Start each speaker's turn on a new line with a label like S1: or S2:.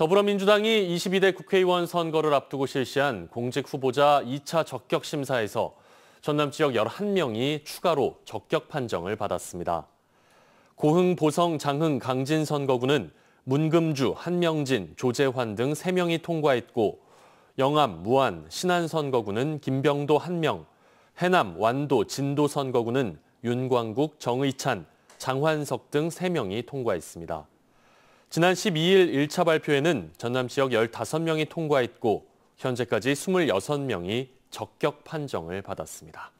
S1: 더불어민주당이 22대 국회의원 선거를 앞두고 실시한 공직 후보자 2차 적격 심사에서 전남 지역 11명이 추가로 적격 판정을 받았습니다. 고흥, 보성, 장흥, 강진 선거구는 문금주, 한명진, 조재환 등 3명이 통과했고 영암, 무안, 신안 선거구는 김병도 1명, 해남, 완도, 진도 선거구는 윤광국, 정의찬, 장환석 등 3명이 통과했습니다. 지난 12일 1차 발표에는 전남 지역 15명이 통과했고 현재까지 26명이 적격 판정을 받았습니다.